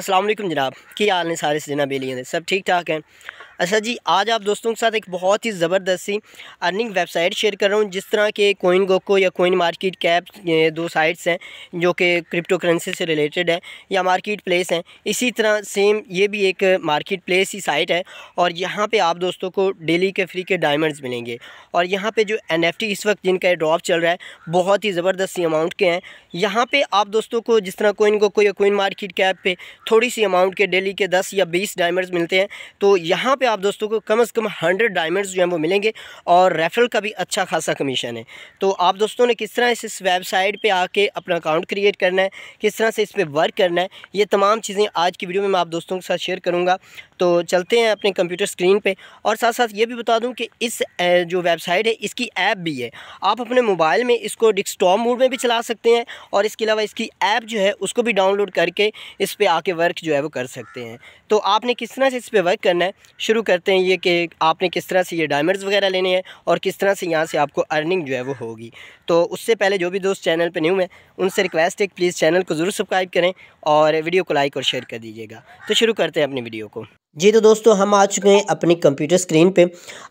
असलम जनाब की हाल ने सारे जना बेलियाँ सब ठीक ठाक हैं अच्छा जी आज आप दोस्तों के साथ एक बहुत ही ज़बरदस्त सी अर्निंग वेबसाइट शेयर कर रहा हूँ जिस तरह के कोइन गोको या कोइन मार्केट कैप दो साइट्स हैं जो कि क्रिप्टो करेंसी से रिलेटेड है या मार्केट प्लेस हैं इसी तरह सेम ये भी एक मार्केट प्लेस ही साइट है और यहाँ पर आप दोस्तों को डेली के फ्री के डायमंड्स मिलेंगे और यहाँ पर जो एन इस वक्त जिनका ड्रॉप चल रहा है बहुत ही ज़बरदस्त सी अमाउंट के हैं यहाँ पर आप दोस्तों को जिस तरह कोइन गोको या कोइन मार्केट कैप पर थोड़ी सी अमाउंट के डेली के दस या बीस डायमंड्स मिलते हैं तो यहाँ पर आप दोस्तों को कम से कम हंड्रेड डायमंड्स जो हैं वो मिलेंगे और रेफरल का भी अच्छा खासा कमीशन है तो आप दोस्तों ने किस तरह से इस वेबसाइट पे आके अपना अकाउंट क्रिएट करना है किस तरह से इस पर वर्क करना है ये तमाम चीज़ें आज की वीडियो में मैं आप दोस्तों के साथ शेयर करूँगा तो चलते हैं अपने कंप्यूटर स्क्रीन पर और साथ साथ ये भी बता दूँ कि इस जो वेबसाइट है इसकी ऐप भी है आप अपने मोबाइल में इसको डिस्कटॉप मोड में भी चला सकते हैं और इसके अलावा इसकी ऐप जो है उसको भी डाउनलोड करके इस पर आके वर्क जो है वो कर सकते हैं तो आपने किस तरह से इस पर वर्क करना है शुरू करते हैं ये कि आपने किस तरह से ये डायमंड्स वगैरह लेने हैं और किस तरह से यहाँ से आपको अर्निंग जो है वो होगी तो उससे पहले जो भी दोस्त चैनल पर न्यू हैं उनसे रिक्वेस्ट है प्लीज़ चैनल को ज़रूर सब्सक्राइब करें और वीडियो को लाइक और शेयर कर दीजिएगा तो शुरू करते हैं अपनी वीडियो को जी तो दोस्तों हम आ चुके हैं अपनी कंप्यूटर स्क्रीन पे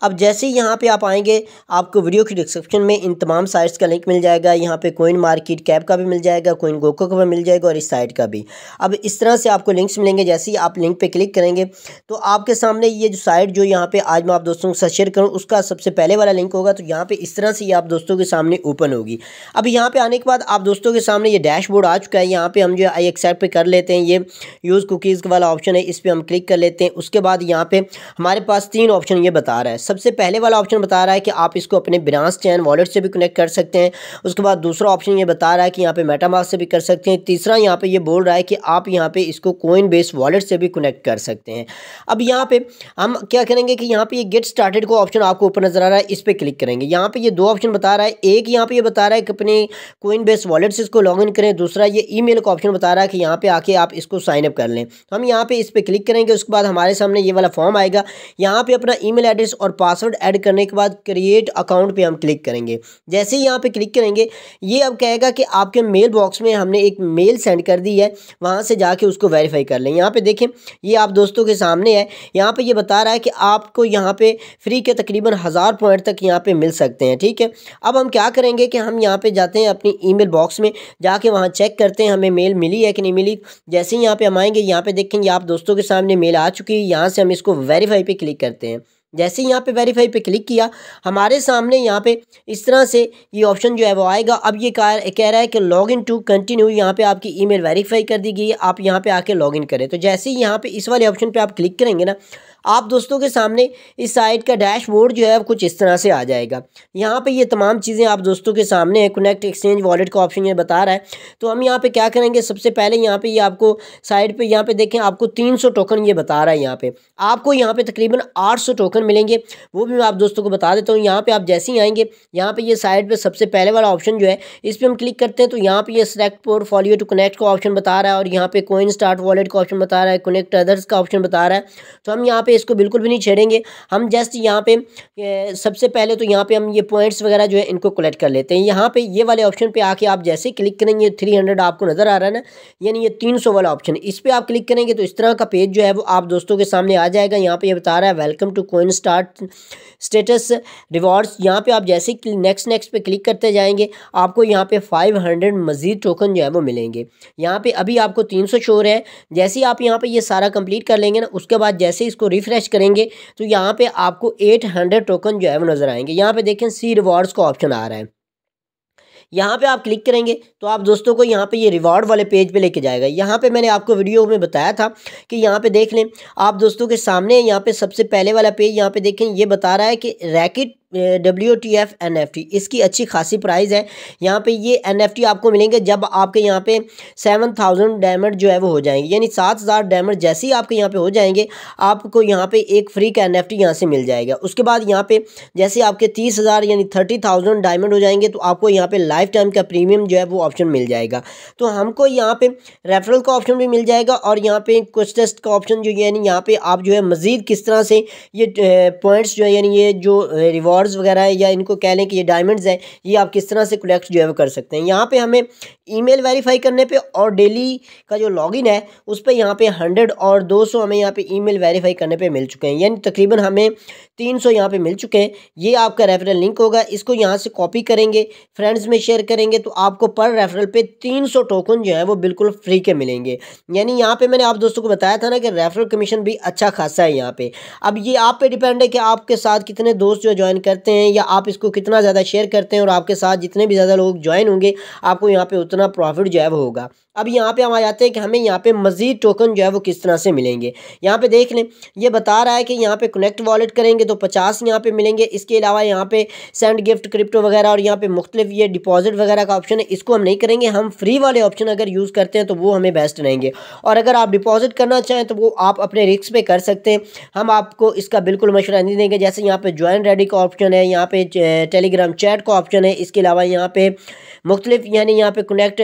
अब जैसे ही यहाँ पे आप आएंगे आपको वीडियो की डिस्क्रिप्शन में इन तमाम साइट्स का लिंक मिल जाएगा यहाँ पे कोइन मार्केट कैप का भी मिल जाएगा कोइन गोको का भी मिल जाएगा और इस साइट का भी अब इस तरह से आपको लिंक्स मिलेंगे जैसे ही आप लिंक पर क्लिक करेंगे तो आपके सामने ये जो साइट जो यहाँ पर आज मैं आप दोस्तों के साथ शेयर करूँ उसका सबसे पहले वाला लिंक होगा तो यहाँ पर इस तरह से ये आप दोस्तों के सामने ओपन होगी अब यहाँ पर आने के बाद आप दोस्तों के सामने ये डैशबोर्ड आ चुका है यहाँ पर हम जो आई एक्सेप्ट कर लेते हैं ये यूज़ कुकीज़ वाला ऑप्शन है इस पर हम क्लिक कर लेते हैं उसके बाद यहाँ पे हमारे पास तीन ऑप्शन ये बता रहा है सबसे पहले वाला ऑप्शन बता रहा है कि आप इसको अपने बिनास चैन वॉलेट से भी कनेक्ट कर सकते हैं उसके बाद दूसरा ऑप्शन ये बता रहा है कि यहाँ पे मेटामार्क से भी कर सकते हैं तीसरा यहाँ पे ये बोल रहा है कि आप यहाँ पे इसको कोइन बेस वॉलेट से भी कनेक्ट कर सकते हैं अब यहाँ पर हम क्या करेंगे कि यहाँ पर ये गेट स्टार्टेड को ऑप्शन आपको ऊपर नजर आ रहा है इस पर क्लिक करेंगे यहाँ पर ये दो ऑप्शन बता रहा है एक यहाँ पर यह बता रहा है कि अपने कोइन बेस वॉलेट से इसको लॉगिन करें दूसरा ये ई का ऑप्शन बता रहा है कि यहाँ पर आके आप इसको साइनअप कर लें हम यहाँ पर इस पर क्लिक करेंगे उसके बाद हमारे हमारे सामने ये वाला फॉर्म आएगा यहाँ पे अपना ईमेल एड्रेस और पासवर्ड ऐड करने के बाद क्रिएट अकाउंट पे हम क्लिक करेंगे जैसे ही यहाँ पे क्लिक करेंगे ये अब कहेगा कि आपके मेल बॉक्स में हमने एक मेल सेंड कर दी है वहाँ से जाके उसको वेरीफाई कर लें यहाँ पर देखें ये आप दोस्तों के सामने है यहाँ पर ये बता रहा है कि आपको यहाँ पर फ्री के तकरीबन हज़ार पॉइंट तक यहाँ पर मिल सकते हैं ठीक है अब हम क्या करेंगे कि हम यहाँ पर जाते हैं अपनी ई बॉक्स में जाके वहाँ चेक करते हैं हमें मेल मिली है कि नहीं मिली जैसे ही यहाँ पर हम आएंगे यहाँ पर देखेंगे आप दोस्तों के सामने मेल आ चुकी कि यहाँ से हम इसको वेरीफाई पे क्लिक करते हैं जैसे यहाँ पे वेरीफाई पे क्लिक किया हमारे सामने यहाँ पे इस तरह से ये ऑप्शन जो है वो आएगा अब ये कह रहा है कि लॉग इन टू कंटिन्यू यहाँ पे आपकी ईमेल वेरीफाई कर दी गई है आप यहाँ पे आके लॉग इन करें तो जैसे ही यहाँ पे इस वाले ऑप्शन पे आप क्लिक करेंगे ना आप दोस्तों के सामने इस साइट का डैशबोर्ड जो है कुछ इस तरह से आ जाएगा यहाँ पे ये तमाम चीज़ें आप दोस्तों के सामने है कनेक्ट एक्सचेंज वॉलेट का ऑप्शन ये बता रहा है तो हम यहाँ पे क्या करेंगे सबसे पहले यहाँ पे ये यह आपको साइड पे यहाँ पे देखें आपको 300 टोकन ये बता रहा है यहाँ पे आपको यहाँ पे तकरीबन 800 टोकन ऑप्शन मिलेंगे वो भी मैं आप दोस्तों को बता देता हूँ यहाँ पर आप जैसे ही आएंगे यहाँ पर ये साइड पर सबसे पहले वाला ऑप्शन जो है इस पर हम क्लिक करते हैं तो यहाँ पर ये सेलेक्ट पोर्टफोलियो टू कनेक्ट का ऑप्शन बता रहा है और यहाँ पे कोइन स्टार्ट वॉलेट का ऑप्शन बता रहा है कनेक्ट अदर्स का ऑप्शन बता रहा है तो हम यहाँ पे इसको बिल्कुल भी नहीं छेड़ेंगे हम जस्ट यहाँ पे सबसे पहले तो यहाँ पे हम ये पॉइंट्स वगैरह जो है इनको कलेक्ट कर लेते हैं यहाँ पे ये वाले ऑप्शन पर आके आप जैसे क्लिक करेंगे थ्री हंड्रेड आपको नज़र आ रहा है ना यानी ये तीन सौ वाला ऑप्शन इस पर आप क्लिक करेंगे तो इस तरह का पेज जो है वो आप दोस्तों के सामने आ जाएगा यहाँ पर ये बता रहा है welcome to coin earn start status rewards यहाँ पे आप जैसे नेक्स्ट नेक्स्ट पे क्लिक करते जाएंगे आपको यहाँ पे 500 मज़ीद टोकन जो है वो मिलेंगे यहाँ पे अभी आपको 300 सौ शोर है जैसे ही आप यहाँ पे ये यह सारा कंप्लीट कर लेंगे ना उसके बाद जैसे इसको रिफ़्रेश करेंगे तो यहाँ पर आपको एट टोकन जो है वो नज़र आएंगे यहाँ पर देखें सी रिवॉर्ड्स का ऑप्शन आ रहा है यहाँ पे आप क्लिक करेंगे तो आप दोस्तों को यहाँ पे ये रिवॉर्ड वाले पेज पे लेके जाएगा यहाँ पे मैंने आपको वीडियो में बताया था कि यहाँ पे देख लें आप दोस्तों के सामने यहाँ पे सबसे पहले वाला पेज यहाँ पे देखें ये बता रहा है कि racket W T F N F T इसकी अच्छी खासी प्राइस है यहाँ पे ये एन एफ टी आपको मिलेंगे जब आपके यहाँ पे सेवन थाउजेंड डायमंड जो है वो हो जाएंगे यानी सात हज़ार डायमंड जैसे ही आपके यहाँ पे हो जाएंगे आपको यहाँ पे एक फ्री का एन एफ टी यहाँ से मिल जाएगा उसके बाद यहाँ पे जैसे आपके तीस हज़ार यानी थर्टी थाउजेंड डायमंड हो जाएंगे तो आपको यहाँ पे लाइफ टाइम का प्रीमियम जो है वो ऑप्शन मिल जाएगा तो हमको यहाँ पे रेफरल का ऑप्शन भी मिल जाएगा और यहाँ पे कुछ टेस्ट का ऑप्शन जो यानी यहाँ पे आप जो है मज़ीद किस तरह से ये पॉइंट्स जो है यानी ये जो रिवॉर्ड ऑर्स वगैरह है या इनको कह लें कि ये डायमंड्स हैं ये आप किस तरह से कलेक्ट जो है वो कर सकते हैं यहाँ पे हमें ईमेल वेरीफाई करने पे और डेली का जो लॉगिन है उस पर यहाँ पे हंड्रेड और दो सौ हमें यहाँ पे ईमेल वेरीफाई करने पे मिल चुके हैं यानी तकरीबन हमें तीन सौ यहाँ पर मिल चुके हैं ये आपका रेफरल लिंक होगा इसको यहाँ से कॉपी करेंगे फ्रेंड्स में शेयर करेंगे तो आपको पर रेफरल पर तीन सौ टोकन जो है वो बिल्कुल फ्री के मिलेंगे यानी यहाँ पर मैंने आप दोस्तों को बताया था ना कि रेफरल कमीशन भी अच्छा खासा है यहाँ पे अब ये आप पे डिपेंड है कि आपके साथ कितने दोस्त जो ज्वाइन कर करते हैं या आप इसको कितना ज़्यादा शेयर करते हैं और आपके साथ जितने भी ज़्यादा लोग ज्वाइन होंगे आपको यहाँ पे उतना प्रॉफिट जो है वो होगा अब यहाँ पे हम आ जाते हैं कि हमें यहाँ पे मज़ीद टोकन जो है वो किस तरह से मिलेंगे यहाँ पे देख लें ये बता रहा है कि यहाँ पे कनेक्ट वॉलेट करेंगे तो पचास यहाँ पे मिलेंगे इसके अलावा यहाँ पे सेंड गिफ्ट क्रिप्टो वगैरह और यहाँ पे मुख्तलिफ ये डिपॉजिट वगैरह का ऑप्शन है इसको हम नहीं करेंगे हम फ्री वाले ऑप्शन अगर यूज़ करते हैं तो वो हमें बेस्ट रहेंगे और अगर आप डिपॉजिट करना चाहें तो वो आप अपने रिक्स पर कर सकते हैं हम आपको इसका बिल्कुल मशवरा नहीं देंगे जैसे यहाँ पर ज्वाइन रेडी का ऑप्शन ऑप्शन है यहाँ पे टेलीग्राम चैट का ऑप्शन है इसके अलावा यहाँ पे मुख्तलिफ यानी यहाँ पे कनेक्ट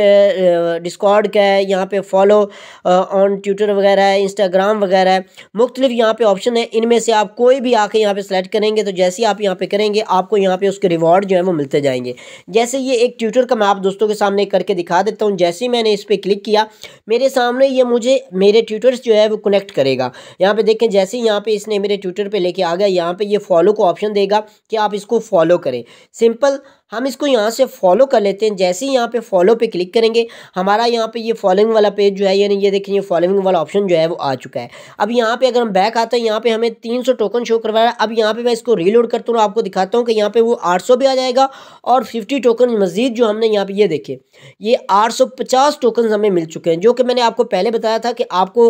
डिस्कॉर्ड का है यहाँ पे फॉलो ऑन ट्विटर वगैरह है इंस्टाग्राम वगैरह है मुख्तलिफ यहाँ पे ऑप्शन है इनमें से आप कोई भी आके यहाँ पे सेलेक्ट करेंगे तो जैसे ही आप यहाँ पे करेंगे आपको यहाँ पे उसके रिवॉर्ड जो है वो मिलते जाएंगे जैसे ये एक ट्विटर का मैं आप दोस्तों के सामने करके दिखा देता हूँ जैसे ही मैंने इस पर क्लिक किया मेरे सामने ये मुझे मेरे ट्विटर्स जो है वो कनेक्ट करेगा यहाँ पर देखें जैसे ही यहाँ पर इसने मेरे ट्विटर पर लेके आ गया यहाँ पर ये फॉलो को ऑप्शन देगा कि आप इसको फॉलो करें सिंपल हम इसको यहाँ से फॉलो कर लेते हैं जैसे ही यहाँ पे फॉलो पे क्लिक करेंगे हमारा यहाँ पे ये फॉलोइंग वाला पेज जो है यानी ये देखिए ये फॉलोइंग वाला ऑप्शन जो है वो आ चुका है अब यहाँ पे अगर हम बैक आते हैं यहाँ पे हमें 300 टोकन शो करवाया अब यहाँ पे मैं इसको रीलोड करता हूँ आपको दिखाता हूँ कि यहाँ पर वो सौ भी आ जाएगा और फिफ्टी टोकन मजीद जो हमने यहाँ पर ये देखे ये पचास टोकन हमें मिल चुके हैं जो कि मैंने आपको पहले बताया था कि आपको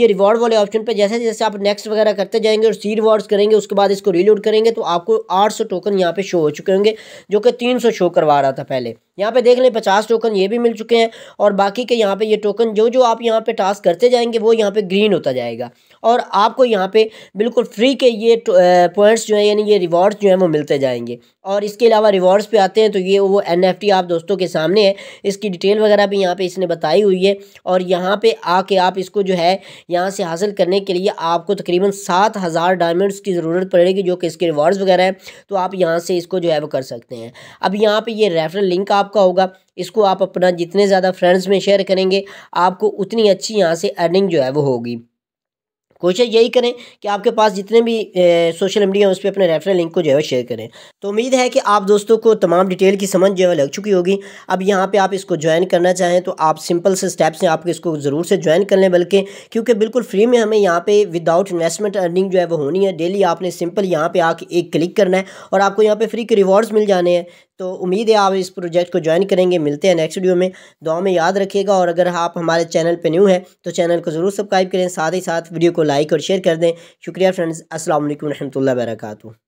ये रिवॉर्ड वाले ऑप्शन पर जैसे जैसे आप नेक्स्ट वगैरह करते जाएंगे और सी रिवॉर्ड्स करेंगे उसके बाद इसको रीलोड करेंगे तो आपको आठ टोकन यहाँ पर शो हो चुके होंगे जो कि तीन सौ शो करवा रहा था पहले यहाँ पे देख लें पचास टोकन ये भी मिल चुके हैं और बाकी के यहाँ पे ये टोकन जो जो आप यहाँ पे टास्क करते जाएंगे वो यहाँ पे ग्रीन होता जाएगा और आपको यहाँ पे बिल्कुल फ्री के ये पॉइंट्स जो है यानी ये रिवॉर्ड्स जो हैं वो मिलते जाएंगे और इसके अलावा रिवॉर्ड्स पे आते हैं तो ये वो एन आप दोस्तों के सामने है इसकी डिटेल वगैरह भी यहाँ पर इसने बताई हुई है और यहाँ पर आके आप इसको जो है यहाँ से हासिल करने के लिए आपको तकरीबन सात हज़ार डायमंड्स की ज़रूरत पड़ेगी जो कि इसके रिवॉर्ड्स वगैरह हैं तो आप यहाँ से इसको जो है वो कर सकते हैं अब यहाँ पर ये रेफरल लिंक आप आपका होगा इसको आप अपना जितने ज़्यादा फ्रेंड्स में शेयर करेंगे आपको उतनी अच्छी यहाँ से अर्निंग जो है वो होगी कोशिश यही करें कि आपके पास जितने भी ए, सोशल मीडिया है उस पर अपने रेफरल लिंक को जो है शेयर करें तो उम्मीद है कि आप दोस्तों को तमाम डिटेल की समझ जो है लग चुकी होगी अब यहाँ पे आप इसको ज्वाइन करना चाहें तो आप सिंपल से स्टेप्स हैं आपको इसको ज़रूर से ज्वाइन कर लें बल्कि क्योंकि बिल्कुल फ्री में हमें यहाँ पे विदाउट इन्वेस्टमेंट अर्निंग जो है वो होनी है डेली आपने सिंपल यहाँ पर आके एक क्लिक करना है और आपको यहाँ पर फ्री के रिवॉर्ड्स मिल जाने हैं तो उम्मीद है आप इस प्रोजेक्ट को ज्वाइन करेंगे मिलते हैं नेक्स्ट वीडियो में दुआ में याद रखिएगा और अगर आप हमारे चैनल पर न्यू हैं तो चैनल को ज़रूर सब्सक्राइब करें साथ ही साथ वीडियो को लाइक और शेयर कर दें शुक्रिया फ्रेंड्स असल वरहमल वर्का